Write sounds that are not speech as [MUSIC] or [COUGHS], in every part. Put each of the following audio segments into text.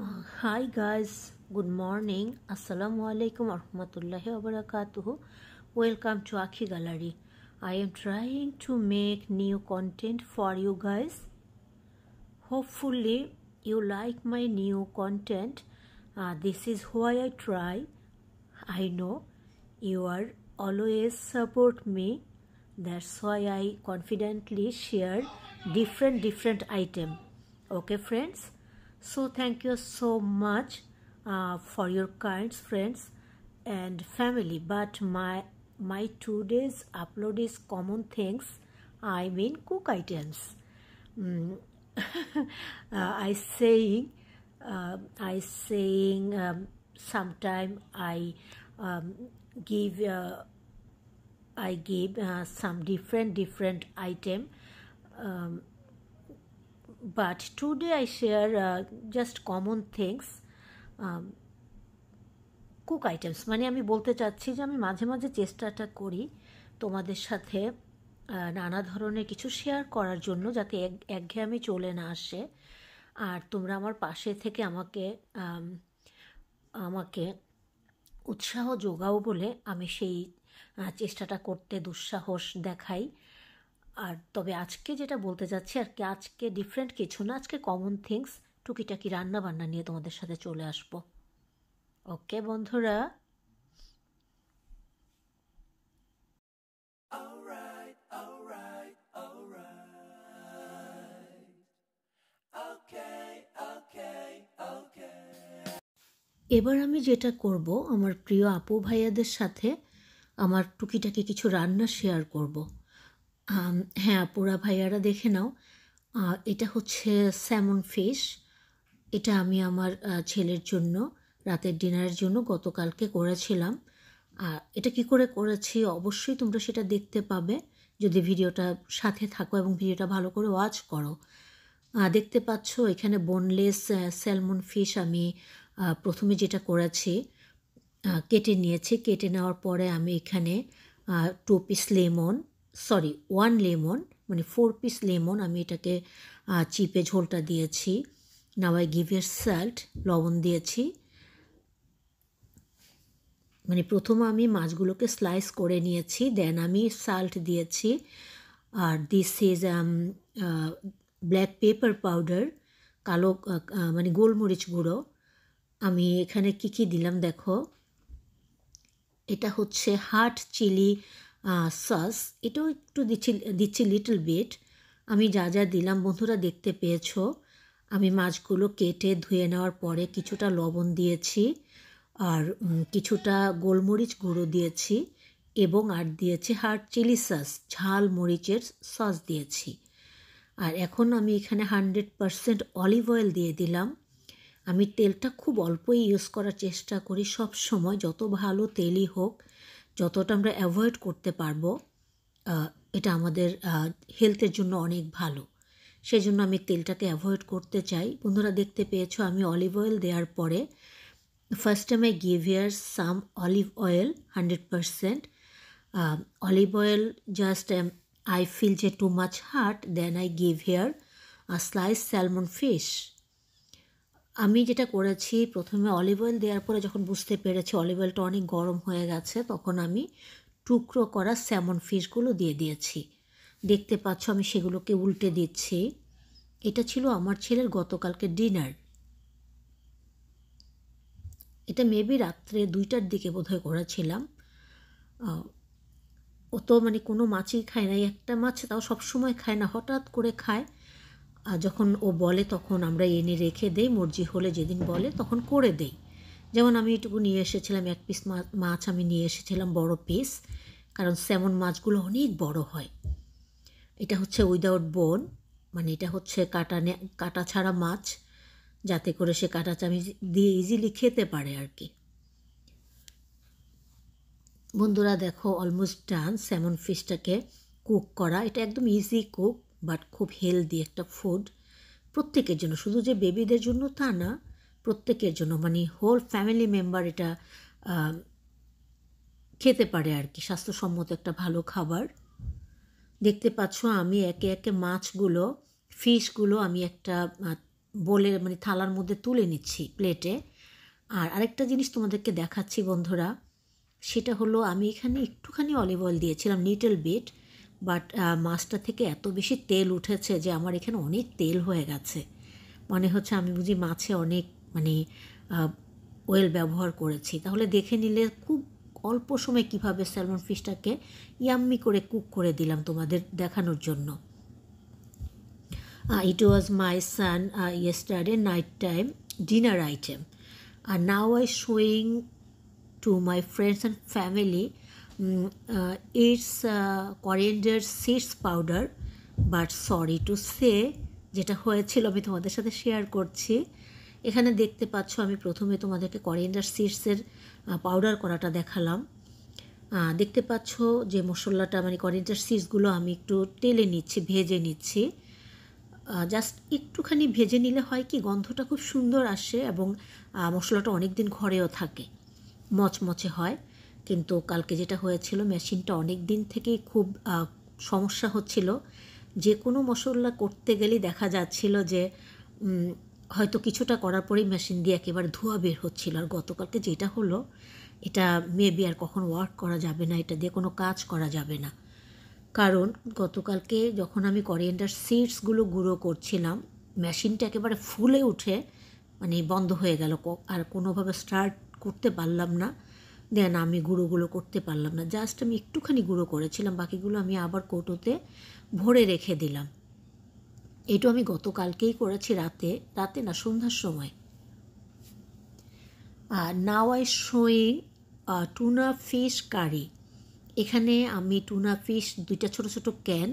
Uh, hi guys, good morning. Assalamualaikum alaikum warahmatullahi wabarakatuh. Welcome to Akhi Gallery. I am trying to make new content for you guys. Hopefully you like my new content. Uh, this is why I try. I know you are always support me. That's why I confidently share different different item. Okay friends? So thank you so much uh, for your kind friends and family. But my my days upload is common things. I mean cook items. Mm. [LAUGHS] uh, I saying uh, I saying um, sometime I um, give uh, I give uh, some different different item um, but today I share uh, just common things um, cook items মানে আমি বলতে চাচ্ছি যে আমি মাঝে মাঝে চেষ্টাটা করি তোমাদের সাথে নানা ধরনের কিছু শেয়ার করার জন্য যাতে এক একঘেয়ামি চলে না আসে আর তোমরা আমার পাশে থেকে আমাকে আমাকে উৎসাহ যোগাও বলে আমি সেই চেষ্টাটা করতে দুঃসাহস দেখাই আর তবে আজকে যেটা বলতে যাচ্ছি আর কি আজকে ডিফারেন্ট কিছু না আজকে কমন থিংস টুকিটাকি রান্না বান্না নিয়ে তোমাদের সাথে চলে আসব ওকে বন্ধুরা এবার আমি যেটা করব আমার প্রিয় আপু ভাইয়াদের সাথে আমার টুকিটাকি কিছু রান্না শেয়ার করবো হ্যাঁ পোড়া ভাইয়ারা দেখে নাও এটা হচ্ছে স্যামন ফিশ এটা আমি আমার ছেলের জন্য রাতের ডিনারের জন্য গতকালকে করেছিলাম আর এটা কি করে করেছি অবশ্যই তোমরা সেটা দেখতে পাবে যদি ভিডিওটা সাথে থাকো এবং ভিডিওটা ভালো করে ওয়াচ করো দেখতে পাচ্ছ এখানে বোনলেস স্যালমন ফিশ আমি প্রথমে যেটা করেছি কেটে নিয়েছি কেটে নেওয়ার পরে আমি এখানে two piece lemon sorry one lemon মানে ফোর পিস লেমন আমি এটাকে চিপে ঝোলটা দিয়েছি নাও আই গিভ এর স্যাল্ট লবণ দিয়েছি মানে প্রথমে আমি মাছগুলোকে স্লাইস করে নিয়েছি দেন আমি সাল্ট দিয়েছি আর this is black pepper powder কালো মানে গোলমরিচ গুঁড়ো আমি এখানে কি কি দিলাম দেখো এটা হচ্ছে হাট চিলি সস এটাও একটু দিচ্ছি দিচ্ছি লিটল বিট আমি যা যা দিলাম বন্ধুরা দেখতে পেয়েছো আমি মাছগুলো কেটে ধুয়ে নেওয়ার পরে কিছুটা লবণ দিয়েছি আর কিছুটা গোলমরিচ গুঁড়ো দিয়েছি এবং আর দিয়েছি হাট চিলি সস ঝাল মরিচের সস দিয়েছি আর এখন আমি এখানে হান্ড্রেড পারসেন্ট অলিভ অয়েল দিয়ে দিলাম আমি তেলটা খুব অল্পই ইউজ করার চেষ্টা করি সব সময় যত ভালো তেলই হোক যতটা আমরা অ্যাভয়েড করতে পারবো এটা আমাদের হেলথের জন্য অনেক ভালো সেই জন্য আমি তেলটাকে অ্যাভয়েড করতে চাই বন্ধুরা দেখতে পেয়েছো আমি অলিভ অয়েল দেওয়ার পরে first time I give here some olive oil hundred percent olive oil just I feel যে too much heart then I give here a slice salmon fish আমি যেটা করেছি প্রথমে অলিভ অয়েল দেওয়ার পরে যখন বুঝতে পেরেছি অলিভ অয়েলটা অনেক গরম হয়ে গেছে তখন আমি টুকরো করা স্যামন ফিশগুলো দিয়ে দিয়েছি দেখতে পাচ্ছ আমি সেগুলোকে উল্টে দিচ্ছি এটা ছিল আমার ছেলের গতকালকে ডিনার এটা মেবি রাত্রে দুইটার দিকে বোধহয় করেছিলাম ও তো মানে কোনো মাছই খায় না একটা মাছ তাও সবসময় খায় না হঠাৎ করে খায় যখন ও বলে তখন আমরা এনে রেখে দেই মর্জি হলে যেদিন বলে তখন করে দেই যেমন আমি এটুকু নিয়ে এসেছিলাম এক পিস মাছ আমি নিয়ে এসেছিলাম বড় পিস কারণ স্যামন মাছগুলো অনেক বড় হয় এটা হচ্ছে উইদাউট বোন মানে এটা হচ্ছে কাটা কাটা ছাড়া মাছ যাতে করে সে কাটা চামি দিয়ে ইজিলি খেতে পারে আর কি বন্ধুরা দেখো অলমোস্ট ডান স্যামন ফিশটাকে কুক করা এটা একদম ইজি কুক বাট খুব হেলদি একটা ফুড প্রত্যেকের জন্য শুধু যে বেবিদের জন্য তা না প্রত্যেকের জন্য মানে হোল ফ্যামিলি মেম্বার এটা খেতে পারে আর কি স্বাস্থ্যসম্মত একটা ভালো খাবার দেখতে পাচ্ছ আমি একে একে মাছগুলো ফিশগুলো আমি একটা বলে মানে থালার মধ্যে তুলে নিচ্ছি প্লেটে আর আরেকটা জিনিস তোমাদেরকে দেখাচ্ছি বন্ধুরা সেটা হলো আমি এখানে একটুখানি অলিভ অয়েল দিয়েছিলাম নিটল বিট বাট uh, মাছটা থেকে এত বেশি তেল উঠেছে যে আমার এখানে অনেক তেল হয়ে গেছে মনে হচ্ছে আমি বুঝি মাছে অনেক মানে ওয়েল ব্যবহার করেছি তাহলে দেখে নিলে খুব অল্প সময়ে কীভাবে স্যালমন ফিশটাকে ইয়াম্মি করে কুক করে দিলাম তোমাদের দেখানোর জন্য it was my son yesterday night time dinner item আর now I showing to my friends and family it's coriander seeds powder but sorry to say যেটা হয়েছিল আমি তোমাদের সাথে শেয়ার করছি এখানে দেখতে পাচ্ছ আমি প্রথমে তোমাদেরকে করিয়েন্ডার সিডসের পাউডার করাটা দেখালাম দেখতে পাচ্ছ যে মশলাটা মানে করিয়েন্ডার সিডসগুলো আমি একটু টেলে নিচ্ছি ভেজে নিচ্ছি জাস্ট একটুখানি ভেজে নিলে হয় কি গন্ধটা খুব সুন্দর আসে এবং মশলাটা অনেক দিন ঘরেও থাকে মচমচে হয় কিন্তু কালকে যেটা হয়েছিল মেশিনটা অনেক দিন থেকেই খুব সমস্যা হচ্ছিল যে কোনো মশলা করতে গেলেই দেখা যাচ্ছিল যে হয়তো কিছুটা করার পরেই মেশিন দিয়ে একেবারে ধোয়া বের হচ্ছিল আর গতকালকে যেটা হলো এটা মেবি আর কখন ওয়ার্ক করা যাবে না এটা দিয়ে কোনো কাজ করা যাবে না কারণ গতকালকে যখন আমি করিয়েন্ডার সিডসগুলো গুঁড়ো করছিলাম মেশিনটা একেবারে ফুলে উঠে মানে বন্ধ হয়ে গেল আর কোনোভাবে স্টার্ট করতে পারলাম না দেন আমি গুঁড়োগুলো করতে পারলাম না জাস্ট আমি একটুখানি গুঁড়ো করেছিলাম বাকিগুলো আমি আবার কৌটোতে ভরে রেখে দিলাম এটু আমি গতকালকেই করেছি রাতে রাতে না সন্ধ্যার সময় now I showing tuna fish curry এখানে আমি টুনা ফিশ দুইটা ছোট ছোট ক্যান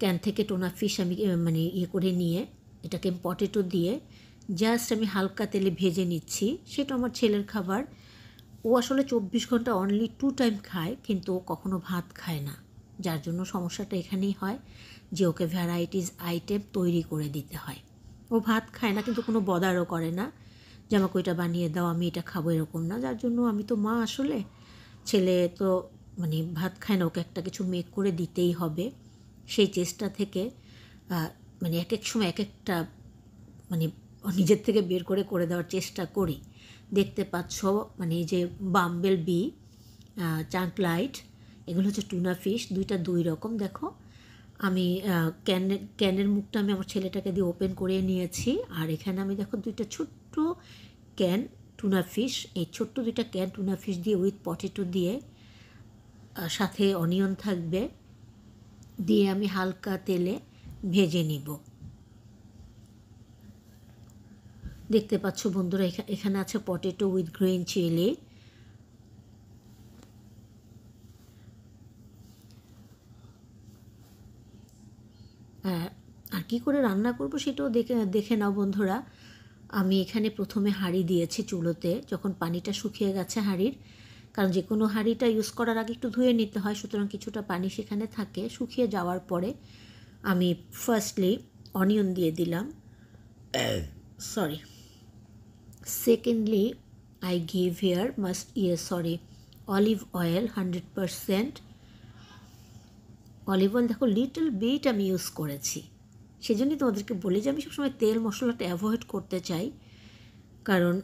ক্যান থেকে টুনা ফিশ আমি মানে ইয়ে করে নিয়ে এটাকে পটেটো দিয়ে জাস্ট আমি হালকা তেলে ভেজে নিচ্ছি সেটা আমার ছেলের খাবার ও আসলে চব্বিশ ঘন্টা অনলি টু টাইম খায় কিন্তু ও কখনো ভাত খায় না যার জন্য সমস্যাটা এখানেই হয় যে ওকে ভ্যারাইটিস আইটেম তৈরি করে দিতে হয় ও ভাত খায় না কিন্তু কোনো বদারও করে না জামা কইটা বানিয়ে দাও আমি এটা খাবো এরকম না যার জন্য আমি তো মা আসলে ছেলে তো মানে ভাত খায় না ওকে একটা কিছু মেক করে দিতেই হবে সেই চেষ্টা থেকে মানে এক এক সময় এক একটা মানে নিজের থেকে বের করে করে দেওয়ার চেষ্টা করি দেখতে পাচ্ছ মানে এই যে বাম্বেল বি চাঙ্কলাইট এগুলো হচ্ছে টুনা ফিশ দুইটা দুই রকম দেখো আমি ক্যানের ক্যানের মুখটা আমি আমার ছেলেটাকে দিয়ে ওপেন করে নিয়েছি আর এখানে আমি দেখো দুইটা ছোট্ট ক্যান টুনা ফিশ এই ছোট্ট দুইটা ক্যান টুনা ফিশ দিয়ে উইথ পটেটো দিয়ে সাথে অনিয়ন থাকবে দিয়ে আমি হালকা তেলে ভেজে নিব দেখতে পাচ্ছ বন্ধুরা এখানে আছে পটেটো উইথ গ্রিন চিলি আর কি করে রান্না করব সেটাও দেখে দেখে নাও বন্ধুরা আমি এখানে প্রথমে হাঁড়ি দিয়েছি চুলোতে যখন পানিটা শুকিয়ে গেছে হাঁড়ির কারণ যে কোনো হাঁড়িটা ইউজ করার আগে একটু ধুয়ে নিতে হয় সুতরাং কিছুটা পানি সেখানে থাকে শুকিয়ে যাওয়ার পরে আমি ফার্স্টলি অনিয়ন দিয়ে দিলাম sorry [COUGHS] Secondly, I give here must yes sorry olive oil 100% olive oil দেখো লিটল বিট আমি ইউজ করেছি সেই জন্যই তোমাদেরকে বলি যে আমি সবসময় তেল মশলাটা অ্যাভয়েড করতে চাই কারণ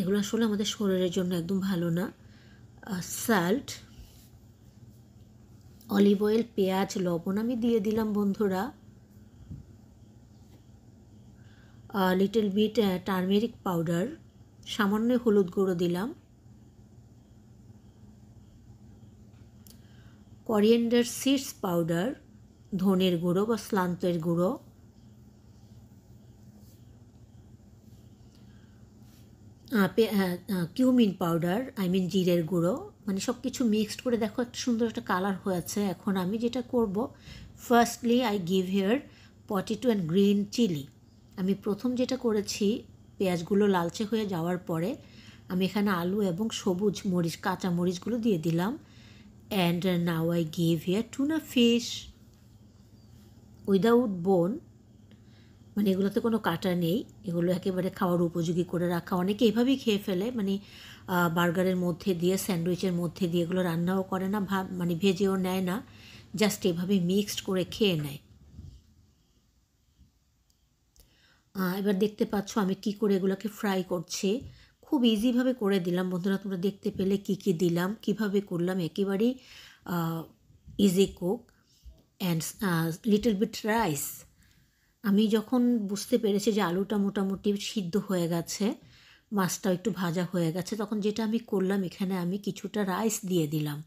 এগুলো আসলে আমাদের শরীরের জন্য একদম ভালো না সাল্ট অলিভ অয়েল পেঁয়াজ লবণ আমি দিয়ে দিলাম বন্ধুরা লিটল বিট টার্মেরিক পাউডার সামান্য হলুদ গুঁড়ো দিলাম করিয়েন্ডার সিডস পাউডার ধনের গুঁড়ো বা স্লান্তের গুঁড়ো পে কিউমিন পাউডার আই মিন জিরের গুঁড়ো মানে সব কিছু মিক্সড করে দেখো একটা সুন্দর একটা কালার হয়েছে এখন আমি যেটা করব firstly I give here potato and green chili আমি প্রথম যেটা করেছি পেঁয়াজগুলো লালচে হয়ে যাওয়ার পরে আমি এখানে আলু এবং সবুজ মরিচ কাঁচা মরিচগুলো দিয়ে দিলাম and now I give to tuna fish without bone মানে এগুলোতে কোনো কাটা নেই এগুলো একেবারে খাওয়ার উপযোগী করে রাখা অনেকে এভাবেই খেয়ে ফেলে মানে বার্গারের মধ্যে দিয়ে স্যান্ডউইচের মধ্যে দিয়ে এগুলো রান্নাও করে না মানে ভেজেও নেয় না জাস্ট এভাবে মিক্সড করে খেয়ে নেয় এবার দেখতে পাচ্ছ আমি কি করে এগুলোকে ফ্রাই করছি খুব ইজিভাবে করে দিলাম বন্ধুরা তোমরা দেখতে পেলে কি কি দিলাম কিভাবে করলাম একেবারেই easy cook and little bit rice আমি যখন বুঝতে পেরেছি যে আলুটা মোটামুটি সিদ্ধ হয়ে গেছে মাছটাও একটু ভাজা হয়ে গেছে তখন যেটা আমি করলাম এখানে আমি কিছুটা রাইস দিয়ে দিলাম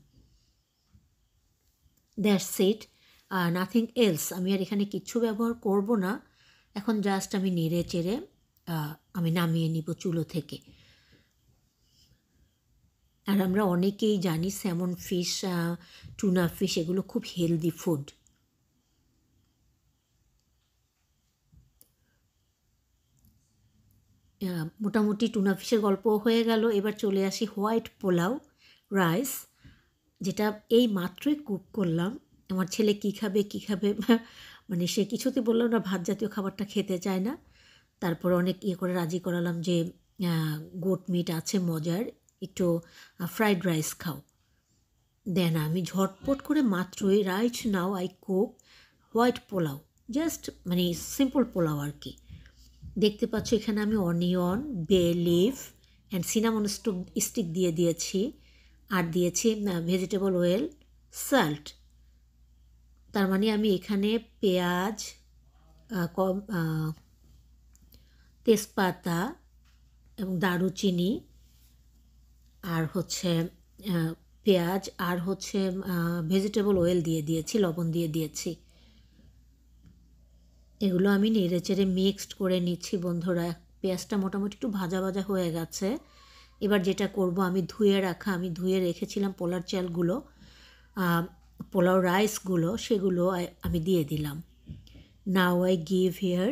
দ্যাটস ইট নাথিং এলস আমি আর এখানে কিছু ব্যবহার করব না এখন জাস্ট আমি নেড়ে চেড়ে আমি নামিয়ে নিব চুলো থেকে আর আমরা অনেকেই জানি স্যামন ফিশ টুনা ফিশ এগুলো খুব হেলদি ফুড মোটামুটি টুনা ফিশের গল্প হয়ে গেল এবার চলে আসি হোয়াইট পোলাও রাইস যেটা এই মাত্রই কুক করলাম আমার ছেলে কী খাবে কী খাবে মানে সে কিছুতে বললাম না ভাত জাতীয় খাবারটা খেতে চায় না তারপর অনেক ইয়ে করে রাজি করালাম যে গোট মিট আছে মজার একটু ফ্রাইড রাইস খাও দেন আমি ঝটপট করে মাত্রই right now I cook white pulao just মানে সিম্পল পোলাও আর কি দেখতে পাচ্ছ এখানে আমি onion bay leaf and cinnamon stick দিয়ে দিয়েছি আর দিয়েছি ভেজিটেবল অয়েল সাল্ট তার মানে আমি এখানে পেঁয়াজ কম তেজপাতা এবং দারুচিনি আর হচ্ছে পেঁয়াজ আর হচ্ছে ভেজিটেবল অয়েল দিয়ে দিয়েছি লবণ দিয়ে দিয়েছি এগুলো আমি নেড়ে চেড়ে মিক্সড করে নিচ্ছি বন্ধুরা পেঁয়াজটা মোটামুটি একটু ভাজা ভাজা হয়ে গেছে এবার যেটা করব আমি ধুয়ে রাখা আমি ধুয়ে রেখেছিলাম পোলার চালগুলো পোলাও রাইসগুলো সেগুলো আমি দিয়ে দিলাম now I give here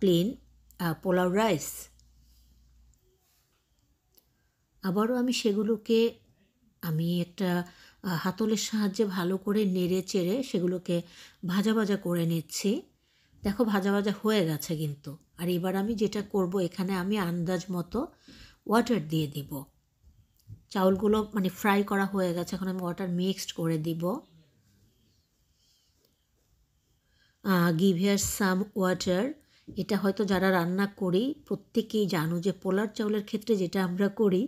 clean pulao rice আবারও আমি সেগুলোকে আমি একটা হাতলের সাহায্যে ভালো করে নেড়ে চেড়ে সেগুলোকে ভাজা ভাজা করে নিচ্ছি দেখো ভাজা ভাজা হয়ে গেছে কিন্তু আর এবার আমি যেটা করব এখানে আমি আন্দাজ মতো ওয়াটার দিয়ে দিব চাউলগুলো মানে ফ্রাই করা হয়ে গেছে এখন আমি ওয়াটার মিক্সড করে দিব গিভ সাম ওয়াটার এটা হয়তো যারা রান্না করি প্রত্যেকেই জানো যে পোলার চাউলের ক্ষেত্রে যেটা আমরা করি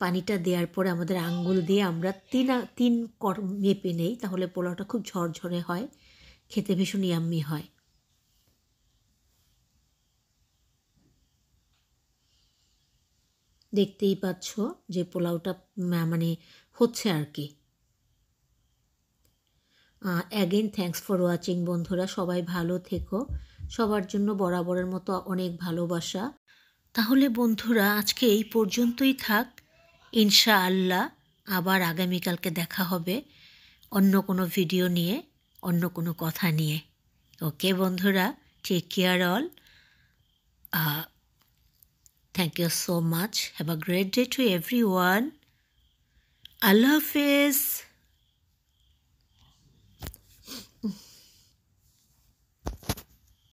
পানিটা দেওয়ার পরে আমাদের আঙ্গুল দিয়ে আমরা তিন তিন কর মেপে নেই তাহলে পোলাওটা খুব ঝরঝরে হয় খেতে ভীষণ ইয়াম্মি হয় দেখতেই পাচ্ছ যে পোলাওটা মানে হচ্ছে আর কি অ্যাগেন থ্যাংকস ফর ওয়াচিং বন্ধুরা সবাই ভালো থেকো সবার জন্য বরাবরের মতো অনেক ভালোবাসা তাহলে বন্ধুরা আজকে এই পর্যন্তই থাক ইনশা আল্লাহ আবার আগামীকালকে দেখা হবে অন্য কোনো ভিডিও নিয়ে অন্য কোনো কথা নিয়ে ওকে বন্ধুরা take care all Thank you so much. Have a great day to everyone. Allah Hafiz.